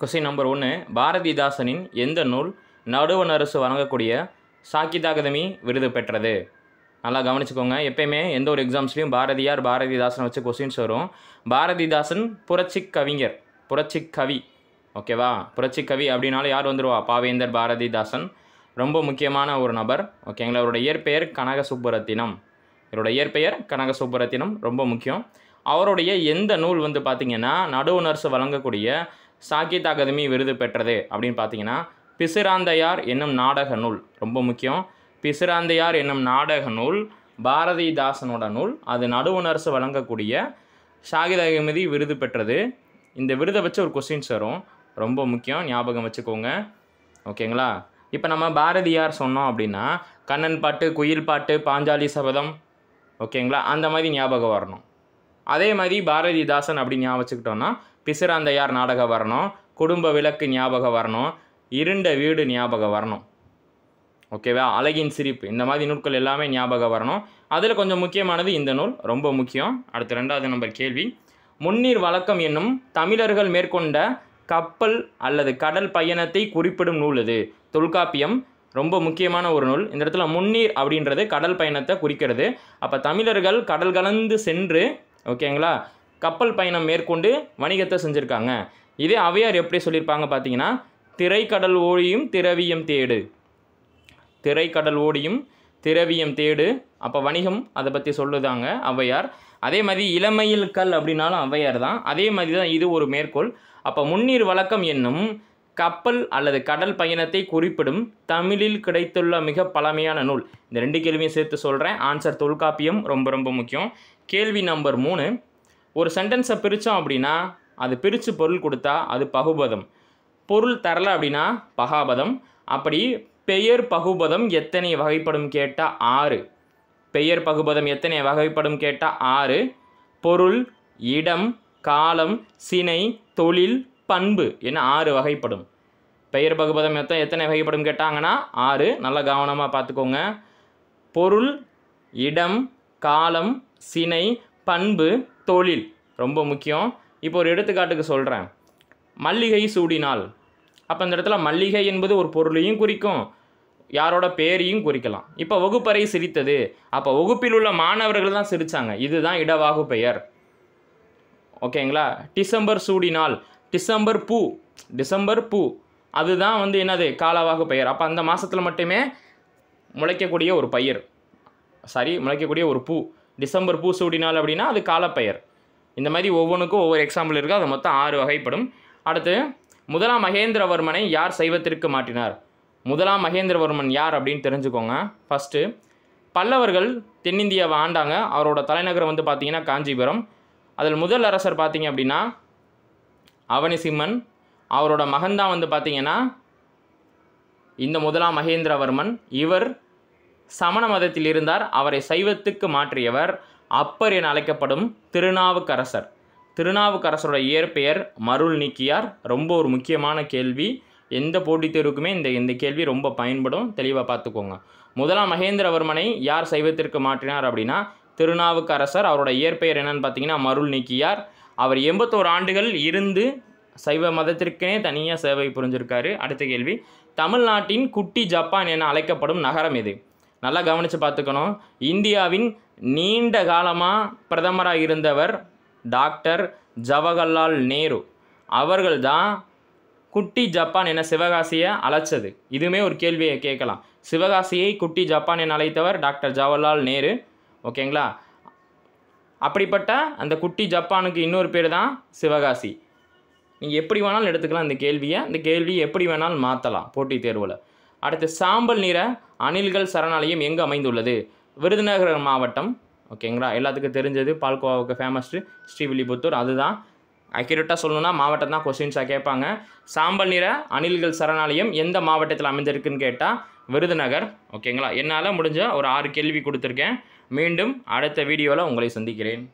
question number ஒன்று பாரதிதாசனின் எந்த நூல் நடுவண் அரசு வழங்கக்கூடிய சாக்கிதாகதமி விருது பெற்றது நல்லா கவனிச்சுக்கோங்க எப்பயுமே எந்த ஒரு எக்ஸாம்ஸ்லையும் பாரதியார் பாரதிதாசனை வச்சு கொஸ்டின்ஸ் வரும் பாரதிதாசன் புரட்சி கவிஞர் புரட்சி கவி ஓகேவா புரட்சி கவி அப்படின்னாலும் யார் வந்துடுவா பாவேந்தர் பாரதிதாசன் ரொம்ப முக்கியமான ஒரு நபர் ஓகேங்களா அவரோட இயற்பெயர் கனக சுப்புரத்தினம் இவரோட இயற்பெயர் கனக சுப்புரத்தினம் ரொம்ப முக்கியம் அவருடைய எந்த நூல் வந்து பார்த்திங்கன்னா நடுவுணர்சு வழங்கக்கூடிய சாகித்ய அகாதமி விருது பெற்றது அப்படின்னு பார்த்தீங்கன்னா பிசுராந்தையார் என்னும் நாடக நூல் ரொம்ப முக்கியம் பிசுராந்தையார் என்னும் நாடக நூல் பாரதிதாசனோட நூல் அது நடுவுணரசு வழங்கக்கூடிய சாகித அகமதி விருது பெற்றது இந்த விருதை வச்சு ஒரு கொஸ்டின்ஸ் வரும் ரொம்ப முக்கியம் ஞாபகம் வச்சுக்கோங்க ஓகேங்களா இப்போ நம்ம பாரதியார் சொன்னோம் அப்படின்னா கண்ணன் பாட்டு குயில் பாட்டு பாஞ்சாலி சபதம் ஓகேங்களா அந்த மாதிரி ஞாபகம் வரணும் அதே மாதிரி பாரதிதாசன் அப்படின்னு ஞாபகம் வச்சுக்கிட்டோன்னா பிசிராந்தையார் நாடகம் வரணும் குடும்ப விளக்கு ஞாபகம் வரணும் இருண்ட வீடு ஞாபகம் வரணும் ஓகேவா அழகின் சிரிப்பு இந்த மாதிரி நூல்கள் எல்லாமே ஞாபகம் வரணும் அதில் கொஞ்சம் முக்கியமானது இந்த நூல் ரொம்ப முக்கியம் அடுத்த ரெண்டாவது நம்பர் கேள்வி முன்னீர் வழக்கம் என்னும் தமிழர்கள் மேற்கொண்ட கப்பல் அல்லது கடல் பயணத்தை குறிப்பிடும் நூல் இது தொல்காப்பியம் ரொம்ப முக்கியமான ஒரு நூல் இந்த இடத்துல முன்னீர் அப்படின்றது கடல் பயணத்தை குறிக்கிறது அப்போ தமிழர்கள் கடல் கலந்து சென்று ஓகேங்களா கப்பல் பயணம் மேற்கொண்டு வணிகத்தை செஞ்சுருக்காங்க இதே அவையார் எப்படி சொல்லியிருப்பாங்க பார்த்தீங்கன்னா திரைக்கடல் ஓடியும் திரவியம் தேடு திரைக்கடல் ஓடியும் திரவியம் தேடு அப்போ வணிகம் அதை பற்றி சொல்லுதாங்க ஔவையார் அதே மாதிரி இளமையில் கல் அப்படின்னாலும் ஔவையார் தான் அதே மாதிரி தான் இது ஒரு மேற்கோள் அப்போ முன்னீர் வழக்கம் என்னும் கப்பல் அல்லது கடல் பயணத்தை குறிப்பிடும் தமிழில் கிடைத்துள்ள மிக பழமையான நூல் இந்த ரெண்டு கேள்வியும் சேர்த்து சொல்கிறேன் ஆன்சர் தொல்காப்பியம் ரொம்ப ரொம்ப முக்கியம் கேள்வி நம்பர் மூணு ஒரு சென்டென்ஸை பிரித்தோம் அப்படின்னா அது பிரித்து பொருள் கொடுத்தா அது பகுபதம் பொருள் தரலை அப்படின்னா பகாபதம் அப்படி பெயர் பகுபதம் எத்தனை வகைப்படும் கேட்டால் ஆறு பெயர் பகுபதம் எத்தனை வகைப்படும் கேட்டால் ஆறு பொருள் இடம் காலம் சினை தொழில் பண்பு என ஆறு வகைப்படும் பெயர் பகுபதம் எத்தனை எத்தனை வகைப்படும் கேட்டாங்கன்னா ஆறு நல்லா கவனமாக பார்த்துக்கோங்க பொருள் இடம் காலம் சினை பண்பு தொழில் ரொம்ப முக்கியம் இப்போ ஒரு எடுத்துக்காட்டுக்கு சொல்கிறேன் மல்லிகை சூடினால் அப்போ இந்த இடத்துல மல்லிகை என்பது ஒரு பொருளையும் குறிக்கும் யாரோட பேரையும் குறிக்கலாம் இப்போ வகுப்பறை சிரித்தது அப்போ வகுப்பில் உள்ள மாணவர்கள் தான் சிரித்தாங்க இதுதான் இடவாகு பெயர் ஓகேங்களா டிசம்பர் சூடினால் டிசம்பர் பூ டிசம்பர் பூ அதுதான் வந்து என்னது காலவாகு பெயர் அப்போ அந்த மாதத்தில் மட்டுமே முளைக்கக்கூடிய ஒரு பயிர் சாரி முளைக்கக்கூடிய ஒரு பூ டிசம்பர் பூ சூடினால் அப்படின்னா அது காலப்பெயர் இந்த மாதிரி ஒவ்வொன்றுக்கும் ஒவ்வொரு எக்ஸாம்பிள் இருக்குது அது மொத்தம் ஆறு வகைப்படும் அடுத்து முதலாம் மகேந்திரவர்மனை யார் சைவத்திற்கு மாற்றினார் முதலாம் மகேந்திரவர்மன் யார் அப்படின்னு தெரிஞ்சுக்கோங்க ஃபஸ்ட்டு பல்லவர்கள் தென்னிந்தியாவை ஆண்டாங்க அவரோட தலைநகரம் வந்து பார்த்திங்கன்னா காஞ்சிபுரம் அதில் முதல் அரசர் பார்த்திங்க அப்படின்னா அவனிசிம்மன் அவரோட மகன்தான் வந்து பார்த்திங்கன்னா இந்த முதலாம் மகேந்திரவர்மன் இவர் சமண மதத்தில் இருந்தார் அவரை சைவத்துக்கு மாற்றியவர் அப்பர் என அழைக்கப்படும் திருநாவுக்கரசர் திருநாவுக்கரசரோட இயற்பெயர் மருள் நீக்கியார் ரொம்ப ஒரு முக்கியமான கேள்வி எந்த போட்டித் தேர்வுக்குமே இந்த இந்த கேள்வி ரொம்ப பயன்படும் தெளிவாக பார்த்துக்கோங்க முதலாம் மகேந்திரவர்மனை யார் சைவத்திற்கு மாற்றினார் அப்படின்னா திருநாவுக்கரசர் அவரோட இயற்பெயர் என்னன்னு பார்த்தீங்கன்னா மருள் நீக்கியார் அவர் எண்பத்தோரு ஆண்டுகள் இருந்து சைவ மதத்திற்கே தனியாக சேவை புரிஞ்சிருக்காரு அடுத்த கேள்வி தமிழ்நாட்டின் குட்டி ஜப்பான் என அழைக்கப்படும் நகரம் எது நல்லா கவனித்து பார்த்துக்கணும் இந்தியாவின் நீண்ட காலமாக பிரதமராக இருந்தவர் டாக்டர் ஜவஹர்லால் நேரு அவர்கள்தான் குட்டி ஜப்பான் என சிவகாசியை அழைச்சது இதுவுமே ஒரு கேள்வியை கேட்கலாம் சிவகாசியை குட்டி ஜப்பான் என அழைத்தவர் டாக்டர் ஜவஹர்லால் நேரு ஓகேங்களா அப்படிப்பட்ட அந்த குட்டி ஜப்பானுக்கு இன்னொரு பேர் தான் சிவகாசி நீங்கள் எப்படி வேணாலும் எடுத்துக்கலாம் இந்த கேள்வியை இந்த கேள்வியை எப்படி வேணாலும் மாற்றலாம் போட்டித் தேர்வில் அடுத்து சாம்பல் நிற அணில்கள் சரணாலயம் எங்கு அமைந்துள்ளது விருதுநகர் மாவட்டம் ஓகேங்களா எல்லாத்துக்கும் தெரிஞ்சது பால்கோவாவுக்கு ஃபேமஸ்டு ஸ்ரீவில்லிபுத்தூர் அதுதான் அக்யூரேட்டாக சொல்லணும்னா மாவட்டம் தான் கொஸ்டின்ஸாக கேட்பாங்க சாம்பல் நிற அணில்கள் சரணாலயம் எந்த மாவட்டத்தில் அமைந்திருக்குன்னு கேட்டால் விருதுநகர் ஓகேங்களா என்னால் முடிஞ்ச ஒரு ஆறு கேள்வி கொடுத்துருக்கேன் மீண்டும் அடுத்த வீடியோவில் உங்களை சந்திக்கிறேன்